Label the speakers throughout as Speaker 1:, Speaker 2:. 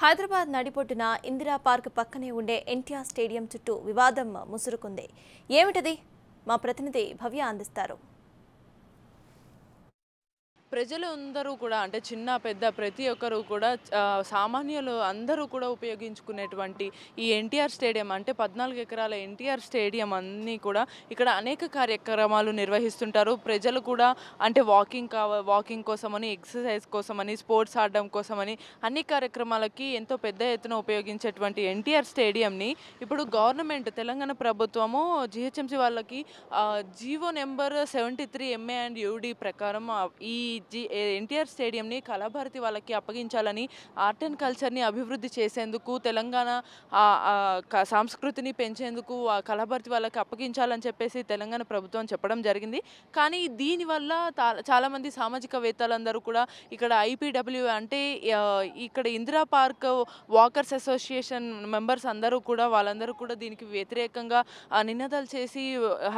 Speaker 1: Hyderabad నడిపొట్టున Indira park పక్కనే ఉండే NTR stadium చుట్టూ వివాదం ముసురుకుంది ఏమిటది మా ప్రతినిధి భవ్య అందిస్తారు ప్రజలు అందరూ కూడా అంటే చిన్న పెద్ద ప్రతి ఒక్కరూ కూడా సామాన్యులు అందరూ కూడా ఉపయోగించుకునేటువంటి ఈ ఎన్టీఆర్ స్టేడియం అంటే పద్నాలుగు ఎకరాల ఎన్టీఆర్ స్టేడియం అన్నీ కూడా ఇక్కడ అనేక కార్యక్రమాలు నిర్వహిస్తుంటారు ప్రజలు కూడా అంటే వాకింగ్ కావ వాకింగ్ కోసమని ఎక్సర్సైజ్ కోసమని స్పోర్ట్స్ ఆడడం కోసమని అన్ని కార్యక్రమాలకి ఎంతో పెద్ద ఎత్తున ఉపయోగించేటువంటి ఎన్టీఆర్ స్టేడియంని ఇప్పుడు గవర్నమెంట్ తెలంగాణ ప్రభుత్వము జిహెచ్ఎంసీ వాళ్ళకి GO number seventy three MA and UD ప్రకారం ఈ జి ఎన్టీఆర్ స్టేడియంని కళాభారతి వాళ్ళకి అప్పగించాలని ఆర్ట్ అండ్ కల్చర్ని అభివృద్ధి చేసేందుకు తెలంగాణ సంస్కృతిని పెంచేందుకు కళాభారతి వాళ్ళకి అప్పగించాలని చెప్పేసి తెలంగాణ ప్రభుత్వం చెప్పడం జరిగింది కానీ దీనివల్ల చాలామంది సామాజికవేత్తలందరూ కూడా ఇక్కడ ఐపీడబ్ల్యూ అంటే ఇక్కడ Indira park walkers association members అందరూ కూడా వాళ్ళందరూ కూడా దీనికి వ్యతిరేకంగా నినాదాలు చేసి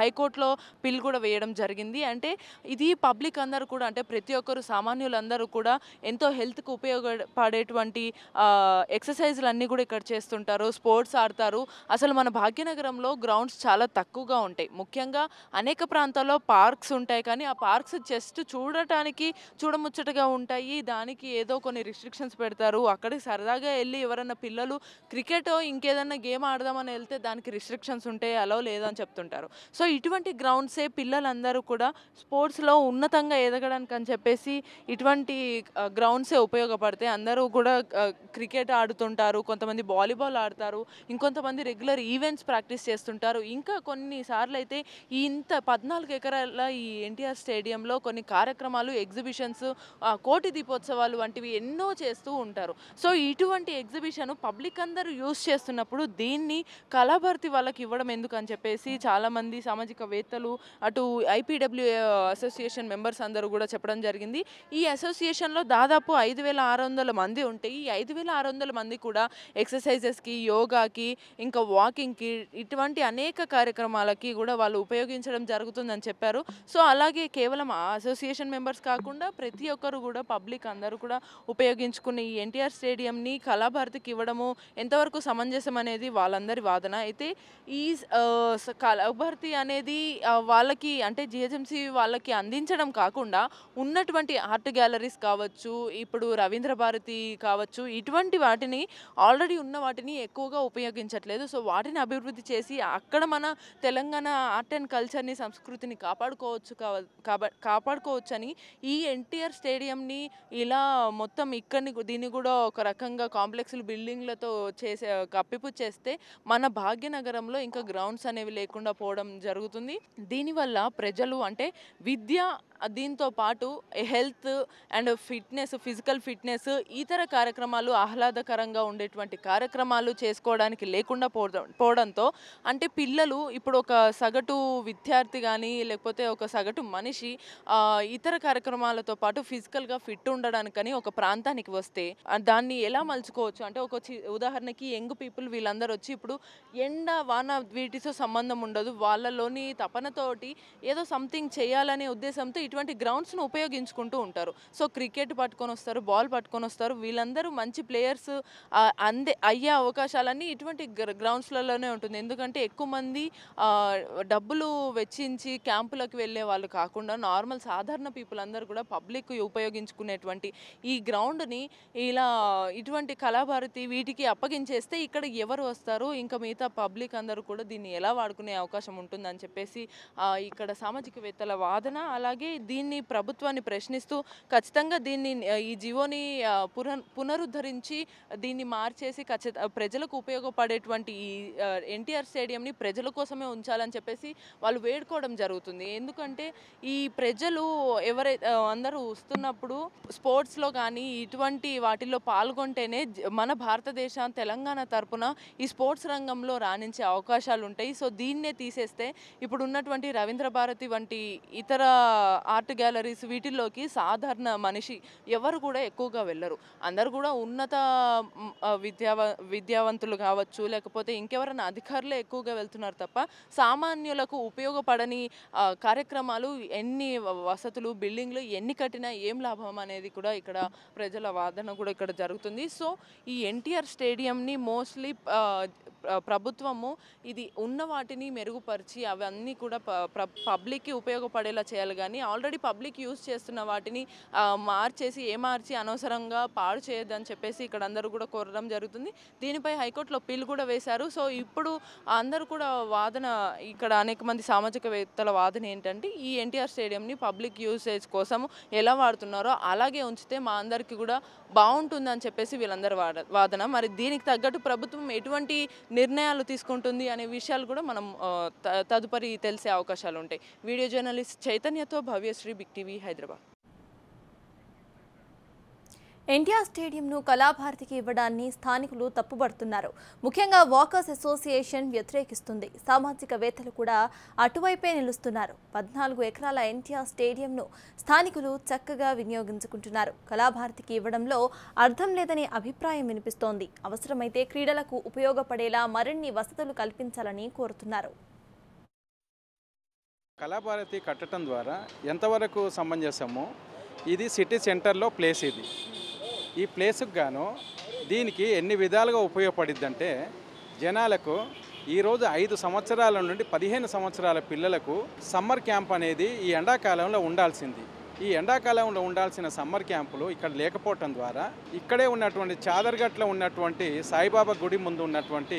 Speaker 1: హైకోర్టులో పిల్ కూడా వేయడం జరిగింది అంటే ఇది పబ్లిక్ అందరూ కూడా అంటే ప్రతి ప్రతి ఒక్కరు సామాన్యులందరూ కూడా ఎంతో హెల్త్కి ఉపయోగపడేటువంటి ఎక్సర్సైజ్లు అన్నీ కూడా ఇక్కడ చేస్తుంటారు స్పోర్ట్స్ ఆడతారు అసలు మన భాగ్యనగరంలో గ్రౌండ్స్ చాలా తక్కువగా ఉంటాయి ముఖ్యంగా అనేక ప్రాంతాల్లో పార్క్స్ ఉంటాయి కానీ ఆ పార్క్స్ జస్ట్ చూడటానికి చూడముచ్చటగా ఉంటాయి దానికి ఏదో కొన్ని రిస్ట్రిక్షన్స్ పెడతారు అక్కడికి సరదాగా వెళ్ళి ఎవరైనా పిల్లలు క్రికెట్ ఇంకేదైనా గేమ్ ఆడదామని వెళ్తే దానికి రిస్ట్రిక్షన్స్ ఉంటాయి అలా లేదని చెప్తుంటారు సో ఇటువంటి గ్రౌండ్సే పిల్లలందరూ కూడా స్పోర్ట్స్లో ఉన్నతంగా ఎదగడానికి అని చెప్పి చెప్పేసి ఇటువంటి గ్రౌండ్సే ఉపయోగపడతాయి అందరూ కూడా క్రికెట్ ఆడుతుంటారు కొంతమంది వాలీబాల్ ఆడతారు ఇంకొంతమంది రెగ్యులర్ ఈవెంట్స్ ప్రాక్టీస్ చేస్తుంటారు ఇంకా కొన్నిసార్లు అయితే ఈ ఇంత పద్నాలుగు ఎకరాల ఈ ఎన్టీఆర్ స్టేడియంలో కొన్ని కార్యక్రమాలు ఎగ్జిబిషన్స్ కోటి దీపోత్సవాలు వంటివి ఎన్నో చేస్తూ ఉంటారు సో ఇటువంటి ఎగ్జిబిషన్ పబ్లిక్ అందరూ యూజ్ చేస్తున్నప్పుడు దీన్ని కళాభర్తి వాళ్ళకి ఇవ్వడం ఎందుకని చెప్పేసి చాలామంది సామాజికవేత్తలు అటు ఐపీడబ్ల్యూ అసోసియేషన్ మెంబర్స్ అందరూ కూడా చెప్పడం జరిగింది ఈ అసోసియేషన్లో దాదాపు ఐదు వేల ఆరు వందల మంది ఉంటే ఈ ఐదు వేల ఆరు వందల మంది కూడా ఎక్సర్సైజెస్కి యోగాకి ఇంకా వాకింగ్కి ఇటువంటి అనేక కార్యక్రమాలకి కూడా వాళ్ళు ఉపయోగించడం జరుగుతుందని చెప్పారు సో అలాగే కేవలం ఆ అసోసియేషన్ మెంబర్స్ కాకుండా ప్రతి ఒక్కరు కూడా పబ్లిక్ అందరూ కూడా ఉపయోగించుకుని ఈ ఎన్టీఆర్ స్టేడియంని కళాభారతికి ఇవ్వడము ఎంతవరకు సమంజసం అనేది వాళ్ళందరి వాదన అయితే ఈ కళాభారతి అనేది వాళ్ళకి అంటే జిహెచ్ఎంసి వాళ్ళకి అందించడం కాకుండా ఉన్న ఉన్నటువంటి ఆర్ట్ గ్యాలరీస్ కావచ్చు ఇప్పుడు రవీంద్ర భారతి కావచ్చు ఇటువంటి వాటిని ఆల్రెడీ ఉన్న వాటిని ఎక్కువగా ఉపయోగించట్లేదు సో వాటిని అభివృద్ధి చేసి అక్కడ మన తెలంగాణ ఆర్ట్ అండ్ కల్చర్ని సంస్కృతిని కాపాడుకోవచ్చు కాపాడుకోవచ్చు అని ఈ ఎన్టీఆర్ స్టేడియంని ఇలా మొత్తం ఇక్కడిని దీన్ని కూడా ఒక రకంగా కాంప్లెక్స్లు బిల్డింగ్లతో చేసే కప్పిపు చేస్తే మన భాగ్యనగరంలో ఇంకా గ్రౌండ్స్ అనేవి లేకుండా పోవడం జరుగుతుంది దీనివల్ల ప్రజలు అంటే విద్య దీంతో పాటు health and fitness physical fitness ఇతర కార్యక్రమాలు ఆహ్లాదకరంగా ఉండేటువంటి కార్యక్రమాలు చేసుకోవడానికి లేకుండా పోవడంతో అంటే పిల్లలు ఇప్పుడు ఒక సగటు విద్యార్థి కానీ లేకపోతే ఒక సగటు మనిషి ఇతర కార్యక్రమాలతో పాటు ఫిజికల్గా ఫిట్ ఉండడానికని ఒక ప్రాంతానికి వస్తే దాన్ని ఎలా మలుచుకోవచ్చు అంటే ఒక ఉదాహరణకి యంగ్ పీపుల్ వీళ్ళందరూ వచ్చి ఇప్పుడు ఎండ వాన వీటితో సంబంధం ఉండదు వాళ్ళలోని తపనతోటి ఏదో సంథింగ్ చేయాలనే ఉద్దేశంతో ఇటువంటి గ్రౌండ్స్ను ఉపయోగి ఉపయోగించుకుంటూ ఉంటారు సో క్రికెట్ పట్టుకొని వస్తారు బాల్ పట్టుకొని వస్తారు వీళ్ళందరూ మంచి ప్లేయర్స్ అందే అయ్యే అవకాశాలన్నీ ఇటువంటి గ్రౌండ్స్లలోనే ఉంటుంది ఎందుకంటే ఎక్కువ మంది డబ్బులు వెచ్చించి క్యాంపులకు వెళ్ళే వాళ్ళు కాకుండా నార్మల్ సాధారణ పీపుల్ అందరూ కూడా పబ్లిక్ ఉపయోగించుకునేటువంటి ఈ గ్రౌండ్ని ఇలా ఇటువంటి కళాభారతి వీటికి అప్పగించేస్తే ఇక్కడ ఎవరు వస్తారు ఇంకా మిగతా పబ్లిక్ అందరూ కూడా దీన్ని ఎలా వాడుకునే అవకాశం ఉంటుందని చెప్పేసి ఇక్కడ సామాజికవేత్తల వాదన అలాగే దీన్ని ప్రభుత్వాన్ని ప్రశ్నిస్తూ ఖచ్చితంగా దీన్ని ఈ జివోని పునరుద్ధరించి దీన్ని మార్చేసి ఖచ్చిత ప్రజలకు ఉపయోగపడేటువంటి ఈ ఎన్టీఆర్ స్టేడియంని ప్రజల కోసమే ఉంచాలని చెప్పేసి వాళ్ళు వేడుకోవడం జరుగుతుంది ఎందుకంటే ఈ ప్రజలు ఎవరైతే అందరూ వస్తున్నప్పుడు స్పోర్ట్స్లో కానీ ఇటువంటి వాటిల్లో పాల్గొంటేనే మన భారతదేశ తెలంగాణ తరపున ఈ స్పోర్ట్స్ రంగంలో రాణించే అవకాశాలు ఉంటాయి సో దీన్నే తీసేస్తే ఇప్పుడు ఉన్నటువంటి రవీంద్ర భారతి వంటి ఇతర ఆర్ట్ గ్యాలరీస్ వీటి వీటిల్లోకి సాధారణ మనిషి ఎవరు కూడా ఎక్కువగా వెళ్ళరు అందరు కూడా ఉన్నత విద్యావ విద్యావంతులు కావచ్చు లేకపోతే ఇంకెవరైనా అధికారులే ఎక్కువగా వెళ్తున్నారు తప్ప సామాన్యులకు ఉపయోగపడని కార్యక్రమాలు ఎన్ని వసతులు బిల్డింగ్లు ఎన్ని కట్టినా ఏం లాభం అనేది కూడా ఇక్కడ ప్రజల వాదన కూడా ఇక్కడ జరుగుతుంది సో ఈ ఎన్టీఆర్ స్టేడియంని మోస్ట్లీ ప్రభుత్వము ఇది ఉన్న వాటిని మెరుగుపరిచి అవన్నీ కూడా పబ్లిక్కి ఉపయోగపడేలా చేయాలి కానీ ఆల్రెడీ పబ్లిక్ యూజ్ చేసే చేస్తున్న వాటిని మార్చేసి ఏ మార్చి అనవసరంగా పాడు చేయొద్దని చెప్పేసి ఇక్కడ అందరూ కూడా కోరడం జరుగుతుంది దీనిపై హైకోర్టులో పిల్లు కూడా వేశారు సో ఇప్పుడు అందరూ కూడా వాదన ఇక్కడ అనేక మంది సామాజికవేత్తల వాదన ఏంటంటే ఈ ఎన్టీఆర్ స్టేడియంని పబ్లిక్ యూసేజ్ కోసం ఎలా వాడుతున్నారో అలాగే ఉంచితే మా అందరికీ కూడా బాగుంటుందని చెప్పేసి వీళ్ళందరూ వాడ వాదన మరి దీనికి తగ్గట్టు ప్రభుత్వం ఎటువంటి నిర్ణయాలు తీసుకుంటుంది అనే విషయాలు కూడా మనం తదుపరి తెలిసే అవకాశాలు ఉంటాయి వీడియో జర్నలిస్ట్ చైతన్యతో భవ్యశ్రీ బిగ్ టీవీ హైదరాబాద్ ఎన్టీఆర్ స్టేడియంను కళాభారతికి ఇవ్వడాన్ని స్థానికులు తప్పుబడుతున్నారు ముఖ్యంగా వాకర్స్ అసోసియేషన్ వ్యతిరేకిస్తుంది సామాజికవేత్తలు కూడా అటువైపే నిలుస్తున్నారు పద్నాలుగు ఎకరాల ఎన్టీఆర్ స్టేడియంను స్థానికులు చక్కగా వినియోగించుకుంటున్నారు కళాభారతికి ఇవ్వడంలో అర్థం లేదనే అభిప్రాయం వినిపిస్తోంది అవసరమైతే క్రీడలకు ఉపయోగపడేలా మరిన్ని వసతులు కల్పించాలని కోరుతున్నారు
Speaker 2: కళాభారతి కట్టడం ద్వారా ఎంతవరకు సమంజసమో ఇది సిటీ సెంటర్లో ప్లేస్ ఇది ఈ ప్లేస్కు గాను దీనికి ఎన్ని విధాలుగా ఉపయోగపడిద్దంటే జనాలకు ఈరోజు ఐదు సంవత్సరాల నుండి పదిహేను సంవత్సరాల పిల్లలకు సమ్మర్ క్యాంప్ అనేది ఈ ఎండాకాలంలో ఉండాల్సింది ఈ ఎండాకాలంలో ఉండాల్సిన సమ్మర్ క్యాంపులు ఇక్కడ లేకపోవటం ద్వారా ఇక్కడే ఉన్నటువంటి చాదర్గట్లో ఉన్నటువంటి సాయిబాబా గుడి ముందు ఉన్నటువంటి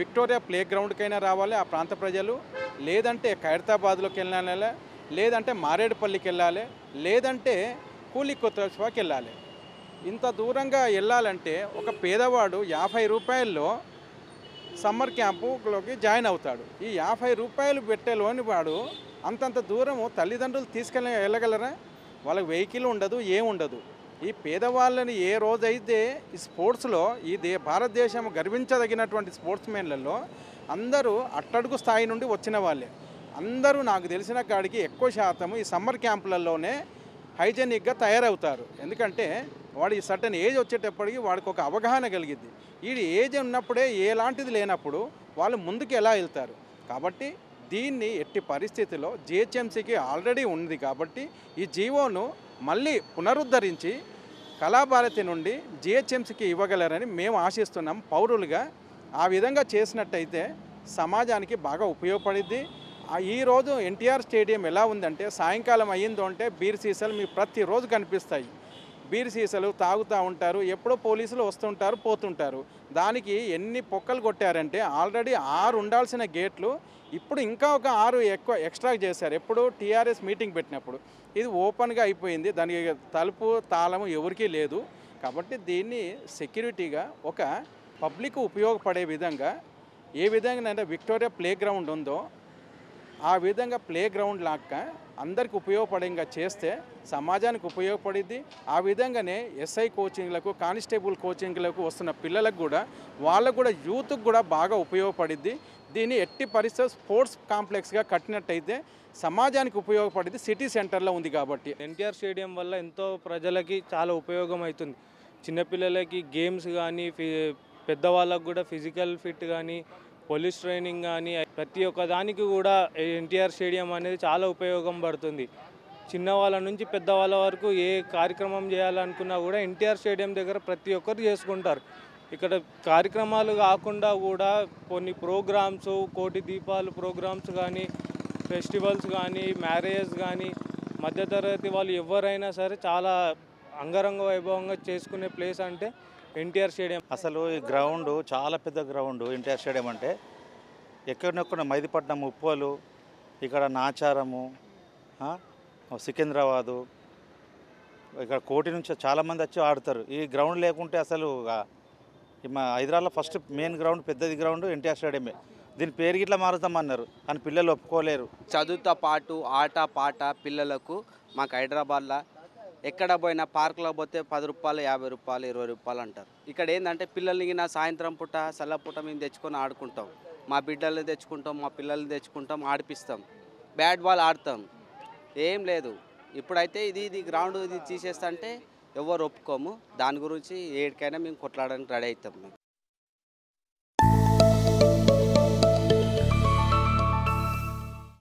Speaker 2: విక్టోరియా ప్లే గ్రౌండ్కైనా రావాలి ఆ ప్రాంత ప్రజలు లేదంటే ఖైరతాబాద్లోకి వెళ్ళాలి లేదంటే మారేడుపల్లికి వెళ్ళాలి లేదంటే కూలి కొత్తకి వెళ్ళాలి ఇంత దూరంగా వెళ్ళాలంటే ఒక పేదవాడు యాభై రూపాయల్లో సమ్మర్ క్యాంపులోకి జాయిన్ అవుతాడు ఈ యాభై రూపాయలు పెట్టే లోని వాడు అంతంత దూరము తల్లిదండ్రులు తీసుకెళ్ళ వెళ్ళగలరా వాళ్ళకి వెహికల్ ఉండదు ఏముండదు ఈ పేదవాళ్ళని ఏ రోజైతే ఈ స్పోర్ట్స్లో ఈ దే భారతదేశం గర్వించదగినటువంటి స్పోర్ట్స్ మెన్లలో అందరూ అట్టడుగు స్థాయి నుండి వచ్చిన వాళ్ళే అందరూ నాకు తెలిసిన కాడికి ఎక్కువ శాతం ఈ సమ్మర్ క్యాంపులలోనే హైజెనిక్గా తయారవుతారు ఎందుకంటే వాడి సర్టన్ ఏజ్ వచ్చేటప్పటికి వాడికి ఒక అవగాహన కలిగిద్ది ఈ ఏజ్ ఉన్నప్పుడే ఎలాంటిది లేనప్పుడు వాళ్ళు ముందుకు ఎలా వెళ్తారు కాబట్టి దీన్ని ఎట్టి పరిస్థితిలో జిహెచ్ఎంసీకి ఆల్రెడీ ఉంది కాబట్టి ఈ జీవోను మళ్ళీ పునరుద్ధరించి కళాభారతి నుండి జిహెచ్ఎంసీకి ఇవ్వగలరని మేము ఆశిస్తున్నాం పౌరులుగా ఆ విధంగా చేసినట్టయితే సమాజానికి బాగా ఉపయోగపడిద్ది ఈరోజు ఎన్టీఆర్ స్టేడియం ఎలా ఉందంటే సాయంకాలం అయ్యిందో అంటే బీర్ సీసాలు మీకు ప్రతిరోజు కనిపిస్తాయి బీర్ సీసాలు తాగుతూ ఉంటారు ఎప్పుడో పోలీసులు వస్తుంటారు పోతుంటారు దానికి ఎన్ని పొక్కలు కొట్టారంటే ఆల్రెడీ ఆరు ఉండాల్సిన గేట్లు ఇప్పుడు ఇంకా ఒక ఆరు ఎక్కువ ఎక్స్ట్రా చేశారు ఎప్పుడు టీఆర్ఎస్ మీటింగ్ పెట్టినప్పుడు ఇది ఓపెన్గా అయిపోయింది దానికి తలుపు తాళము ఎవరికీ లేదు కాబట్టి దీన్ని సెక్యూరిటీగా ఒక పబ్లిక్ ఉపయోగపడే విధంగా ఏ విధంగా విక్టోరియా ప్లే గ్రౌండ్ ఉందో ఆ విధంగా ప్లే గ్రౌండ్ లాక్క అందరికి ఉపయోగపడేగా చేస్తే సమాజానికి ఉపయోగపడిద్ది ఆ విధంగానే ఎస్ఐ కోచింగ్లకు కానిస్టేబుల్ కోచింగ్లకు వస్తున్న పిల్లలకు కూడా వాళ్ళకు కూడా యూత్కి కూడా బాగా ఉపయోగపడిద్ది దీన్ని ఎట్టి పరిస్థితి స్పోర్ట్స్ కాంప్లెక్స్గా కట్టినట్టయితే సమాజానికి ఉపయోగపడేది సిటీ సెంటర్లో ఉంది కాబట్టి ఎన్టీఆర్ స్టేడియం వల్ల ఎంతో ప్రజలకి చాలా ఉపయోగం అవుతుంది చిన్నపిల్లలకి గేమ్స్ కానీ పెద్దవాళ్ళకు కూడా ఫిజికల్ ఫిట్ కానీ పోలీస్ ట్రైనింగ్ కానీ ప్రతి ఒక్క దానికి కూడా ఎన్టీఆర్ స్టేడియం అనేది చాలా ఉపయోగం పడుతుంది చిన్నవాళ్ళ నుంచి పెద్దవాళ్ళ వరకు ఏ కార్యక్రమం చేయాలనుకున్నా కూడా ఎన్టీఆర్ స్టేడియం దగ్గర ప్రతి ఒక్కరు చేసుకుంటారు ఇక్కడ కార్యక్రమాలు కాకుండా కూడా కొన్ని ప్రోగ్రామ్స్ కోటి దీపాలు ప్రోగ్రామ్స్ కానీ ఫెస్టివల్స్ కానీ మ్యారేజెస్ కానీ మధ్యతరగతి వాళ్ళు ఎవరైనా సరే చాలా అంగరంగ వైభవంగా చేసుకునే ప్లేస్ అంటే ఎన్టీఆర్ స్టేడియం అసలు ఈ గ్రౌండ్ చాలా పెద్ద గ్రౌండ్ ఎన్టీఆర్ స్టేడియం అంటే ఎక్కడినొక్కడ మైదిపట్నం ఉప్పోలు ఇక్కడ నాచారము సికింద్రాబాదు ఇక్కడ కోటి నుంచి చాలామంది వచ్చి ఆడతారు ఈ గ్రౌండ్ లేకుంటే అసలు మా హైదరాబాద్లో ఫస్ట్ మెయిన్ గ్రౌండ్ పెద్దది గ్రౌండ్ ఎన్టీఆర్ స్టేడియమే దీని పేరు గిట్లా మారుతామన్నారు కానీ పిల్లలు ఒప్పుకోలేరు చదువుతో పాటు ఆట పాట పిల్లలకు మాకు హైదరాబాద్లో ఎక్కడ పోయినా పార్కులో పోతే పది రూపాయలు యాభై రూపాయలు ఇరవై రూపాయలు అంటారు ఇక్కడ ఏంటంటే పిల్లల్ని నా సాయంత్రం పూట చల్లపూట మేము తెచ్చుకొని ఆడుకుంటాం మా బిడ్డల్ని తెచ్చుకుంటాం మా పిల్లల్ని తెచ్చుకుంటాం ఆడిపిస్తాం బ్యాట్ బాల్ ఆడతాం ఏం లేదు ఇప్పుడైతే ఇది ఇది గ్రౌండ్ ఇది తీసేస్తా అంటే ఎవరు ఒప్పుకోము దాని గురించి ఏడికైనా మేము కొట్లాడడానికి
Speaker 1: రెడీ అవుతాం